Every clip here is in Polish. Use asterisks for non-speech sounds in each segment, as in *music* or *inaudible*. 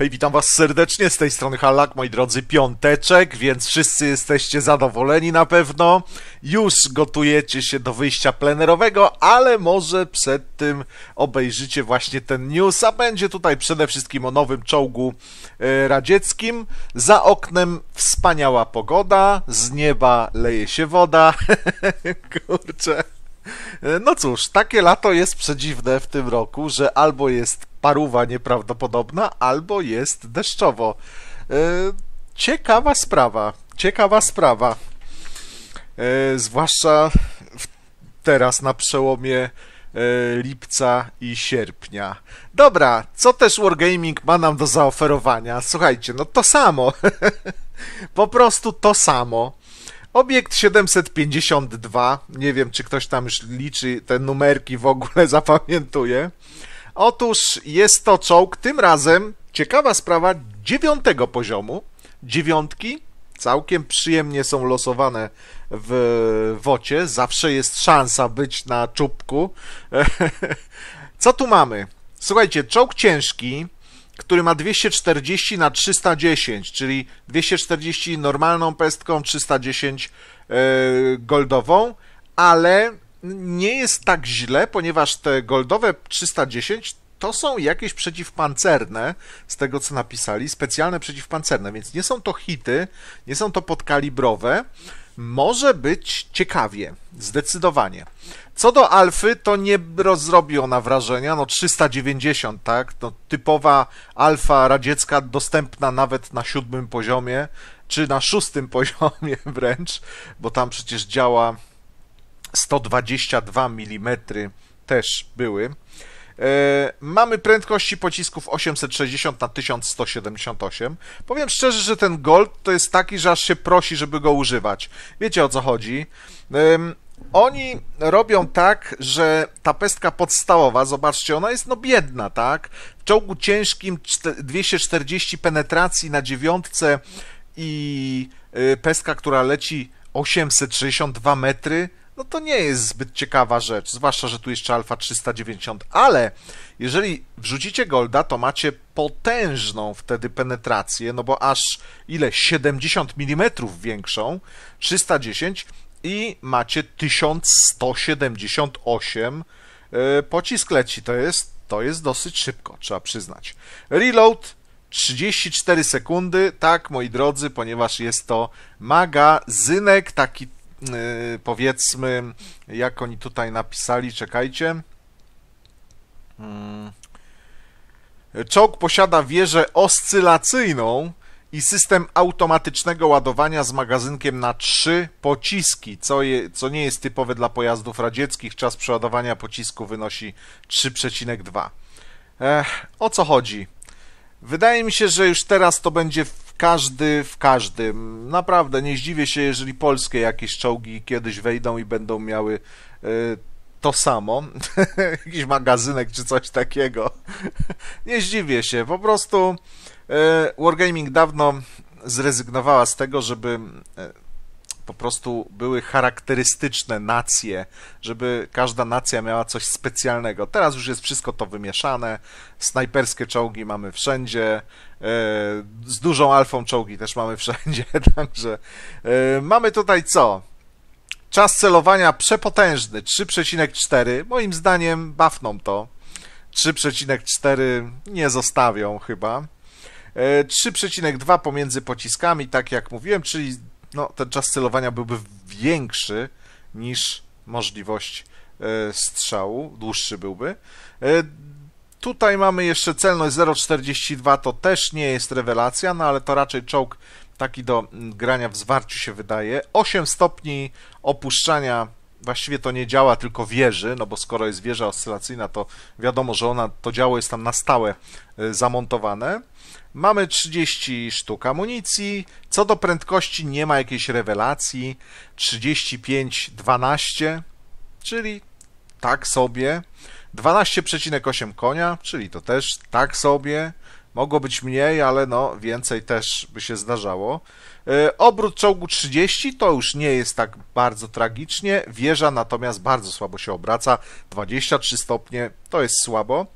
Hej, witam was serdecznie, z tej strony Halak, moi drodzy, piąteczek, więc wszyscy jesteście zadowoleni na pewno. Już gotujecie się do wyjścia plenerowego, ale może przed tym obejrzycie właśnie ten news, a będzie tutaj przede wszystkim o nowym czołgu e, radzieckim. Za oknem wspaniała pogoda, z nieba leje się woda, *laughs* kurczę. E, no cóż, takie lato jest przedziwne w tym roku, że albo jest paruwa nieprawdopodobna, albo jest deszczowo. E, ciekawa sprawa, ciekawa sprawa. E, zwłaszcza teraz na przełomie e, lipca i sierpnia. Dobra, co też Wargaming ma nam do zaoferowania? Słuchajcie, no to samo. *laughs* po prostu to samo. Obiekt 752, nie wiem czy ktoś tam już liczy te numerki w ogóle, *laughs* zapamiętuje. Otóż jest to czołg, tym razem ciekawa sprawa, dziewiątego poziomu. Dziewiątki całkiem przyjemnie są losowane w wocie. Zawsze jest szansa być na czubku. *laughs* Co tu mamy? Słuchajcie, czołg ciężki, który ma 240 na 310, czyli 240 normalną pestką, 310 e, goldową, ale nie jest tak źle, ponieważ te goldowe 310 to są jakieś przeciwpancerne, z tego co napisali, specjalne przeciwpancerne, więc nie są to hity, nie są to podkalibrowe. Może być ciekawie, zdecydowanie. Co do Alfy, to nie zrobi ona wrażenia, no 390, tak? To no, typowa Alfa radziecka, dostępna nawet na siódmym poziomie, czy na szóstym *laughs* poziomie wręcz, bo tam przecież działa 122 mm też były. E, mamy prędkości pocisków 860 na 1178. Powiem szczerze, że ten Gold to jest taki, że aż się prosi, żeby go używać. Wiecie o co chodzi. Oni robią tak, że ta pestka podstawowa, zobaczcie, ona jest no biedna, tak? W czołgu ciężkim 240 penetracji na dziewiątce i e, pestka, która leci 862 metry, no to nie jest zbyt ciekawa rzecz, zwłaszcza, że tu jeszcze alfa 390, ale jeżeli wrzucicie golda, to macie potężną wtedy penetrację, no bo aż ile? 70 mm większą, 310 i macie 1178 e, pocisk leci. To jest, to jest dosyć szybko, trzeba przyznać. Reload 34 sekundy, tak moi drodzy, ponieważ jest to magazynek taki Y, powiedzmy, jak oni tutaj napisali, czekajcie. Mm. Czołg posiada wieżę oscylacyjną i system automatycznego ładowania z magazynkiem na trzy pociski, co, je, co nie jest typowe dla pojazdów radzieckich. Czas przeładowania pocisku wynosi 3,2. Ech, o co chodzi? Wydaje mi się, że już teraz to będzie każdy w każdym. Naprawdę nie zdziwię się, jeżeli polskie jakieś czołgi kiedyś wejdą i będą miały e, to samo, *laughs* jakiś magazynek czy coś takiego. *laughs* nie zdziwię się, po prostu e, Wargaming dawno zrezygnowała z tego, żeby e, po prostu były charakterystyczne nacje, żeby każda nacja miała coś specjalnego. Teraz już jest wszystko to wymieszane, snajperskie czołgi mamy wszędzie, e, z dużą alfą czołgi też mamy wszędzie, *laughs* także e, mamy tutaj co? Czas celowania przepotężny, 3,4, moim zdaniem bafną to. 3,4 nie zostawią chyba. 3,2 e, pomiędzy pociskami, tak jak mówiłem, czyli no, ten czas celowania byłby większy niż możliwość e, strzału, dłuższy byłby. E, tutaj mamy jeszcze celność 0,42, to też nie jest rewelacja, no ale to raczej czołg taki do mm, grania w zwarciu się wydaje. 8 stopni opuszczania właściwie to nie działa tylko wieży, no bo skoro jest wieża oscylacyjna, to wiadomo, że ona, to działo jest tam na stałe y, zamontowane. Mamy 30 sztuk amunicji. Co do prędkości nie ma jakiejś rewelacji. 35-12, czyli tak sobie. 12,8 konia, czyli to też tak sobie. Mogło być mniej, ale no więcej też by się zdarzało. E, obrót czołgu 30 to już nie jest tak bardzo tragicznie. Wieża natomiast bardzo słabo się obraca. 23 stopnie to jest słabo.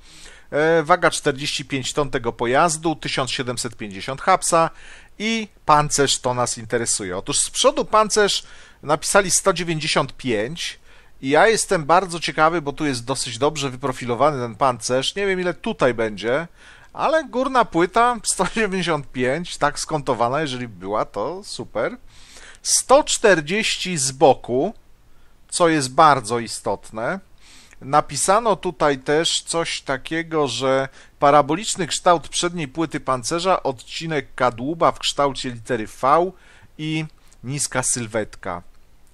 E, waga 45 ton tego pojazdu, 1750 hapsa i pancerz to nas interesuje. Otóż z przodu pancerz napisali 195 i ja jestem bardzo ciekawy, bo tu jest dosyć dobrze wyprofilowany ten pancerz. Nie wiem ile tutaj będzie, ale górna płyta 195, tak skontowana, jeżeli była, to super. 140 z boku, co jest bardzo istotne. Napisano tutaj też coś takiego, że paraboliczny kształt przedniej płyty pancerza, odcinek kadłuba w kształcie litery V i niska sylwetka.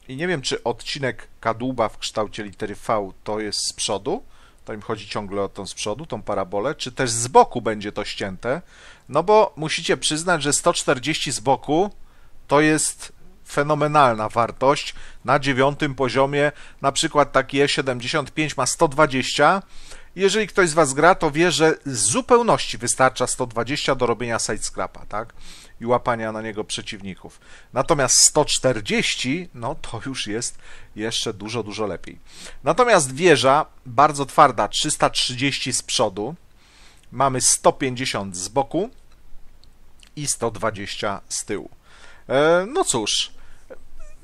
I nie wiem, czy odcinek kadłuba w kształcie litery V to jest z przodu, to tak im chodzi ciągle o tą z przodu, tą parabolę, czy też z boku będzie to ścięte, no bo musicie przyznać, że 140 z boku to jest fenomenalna wartość na dziewiątym poziomie, na przykład taki E75 ma 120, jeżeli ktoś z Was gra, to wie, że z zupełności wystarcza 120 do robienia sidescrapa, tak? I łapania na niego przeciwników. Natomiast 140, no to już jest jeszcze dużo, dużo lepiej. Natomiast wieża, bardzo twarda, 330 z przodu, mamy 150 z boku i 120 z tyłu. E, no cóż,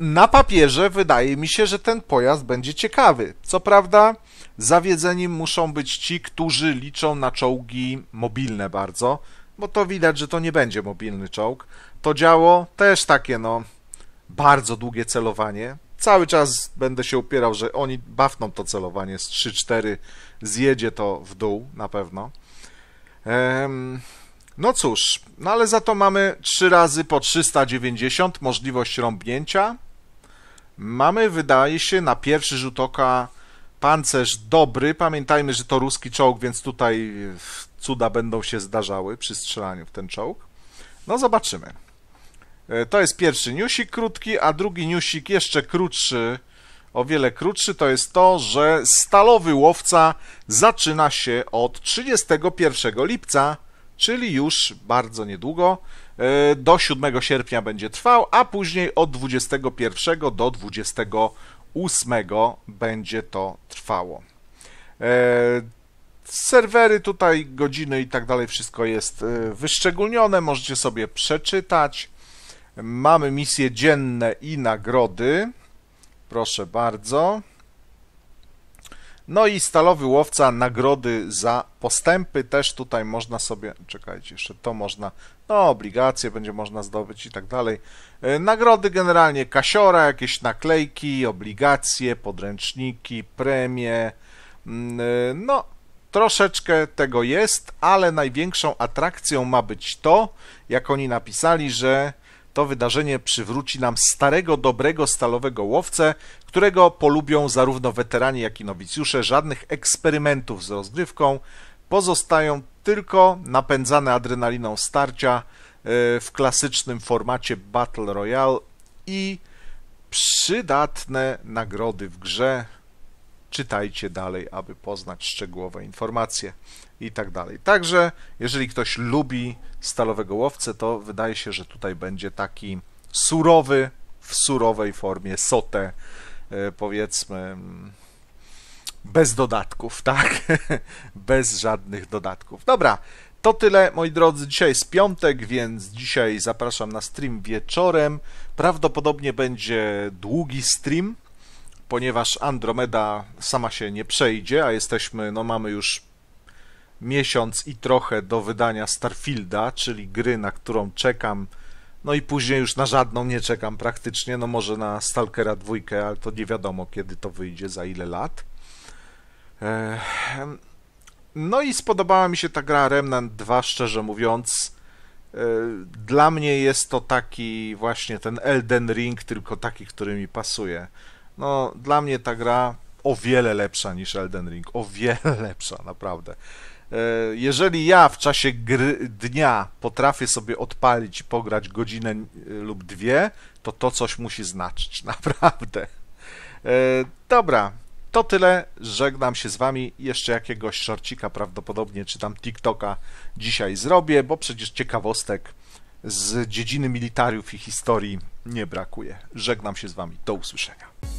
na papierze wydaje mi się, że ten pojazd będzie ciekawy. Co prawda, zawiedzeniem muszą być ci, którzy liczą na czołgi mobilne bardzo, bo to widać, że to nie będzie mobilny czołg. To działo też takie, no, bardzo długie celowanie. Cały czas będę się upierał, że oni bafną to celowanie z 3-4, zjedzie to w dół na pewno. Ehm, no cóż, no ale za to mamy 3 razy po 390 możliwość rąbnięcia. Mamy, wydaje się, na pierwszy rzut oka pancerz dobry. Pamiętajmy, że to ruski czołg, więc tutaj cuda będą się zdarzały przy strzelaniu w ten czołg. No zobaczymy. E, to jest pierwszy newsik krótki, a drugi newsik jeszcze krótszy, o wiele krótszy, to jest to, że stalowy łowca zaczyna się od 31 lipca, czyli już bardzo niedługo. E, do 7 sierpnia będzie trwał, a później od 21 do 28 będzie to trwało. E, serwery tutaj, godziny i tak dalej, wszystko jest e, wyszczególnione, możecie sobie przeczytać. Mamy misje dzienne i nagrody. Proszę bardzo. No i Stalowy Łowca, nagrody za postępy też tutaj można sobie, czekajcie, jeszcze to można, no obligacje będzie można zdobyć i tak dalej. E, nagrody generalnie kasiora, jakieś naklejki, obligacje, podręczniki, premie, mm, e, no troszeczkę tego jest, ale największą atrakcją ma być to, jak oni napisali, że to wydarzenie przywróci nam starego, dobrego, stalowego łowcę, którego polubią zarówno weterani, jak i nowicjusze. Żadnych eksperymentów z rozgrywką. Pozostają tylko napędzane adrenaliną starcia e, w klasycznym formacie Battle Royale i przydatne nagrody w grze. Czytajcie dalej, aby poznać szczegółowe informacje i tak dalej. Także jeżeli ktoś lubi stalowego łowcę, to wydaje się, że tutaj będzie taki surowy, w surowej formie sotę, e, powiedzmy, bez dodatków, *laughs* tak? bez żadnych dodatków. Dobra, to tyle, moi drodzy. Dzisiaj jest piątek, więc dzisiaj zapraszam na stream wieczorem. Prawdopodobnie będzie długi stream, ponieważ Andromeda sama się nie przejdzie, a jesteśmy, no mamy już miesiąc i trochę do wydania Starfielda, czyli gry, na którą czekam. No i później już na żadną nie czekam praktycznie, no może na Stalkera 2, ale to nie wiadomo kiedy to wyjdzie, za ile lat. Ehm, no i spodobała mi się ta gra Remnant 2, szczerze mówiąc. E, dla mnie jest to taki właśnie ten Elden Ring, tylko taki, który mi pasuje. No, dla mnie ta gra o wiele lepsza niż Elden Ring, o wiele *laughs* lepsza, naprawdę. E, jeżeli ja w czasie gry, dnia potrafię sobie odpalić i pograć godzinę e, lub dwie, to to coś musi znaczyć, *laughs* naprawdę. E, dobra, to tyle. Żegnam się z Wami. Jeszcze jakiegoś szorcika prawdopodobnie, czy tam TikToka dzisiaj zrobię, bo przecież ciekawostek z dziedziny militariów i historii nie brakuje. Żegnam się z Wami. Do usłyszenia.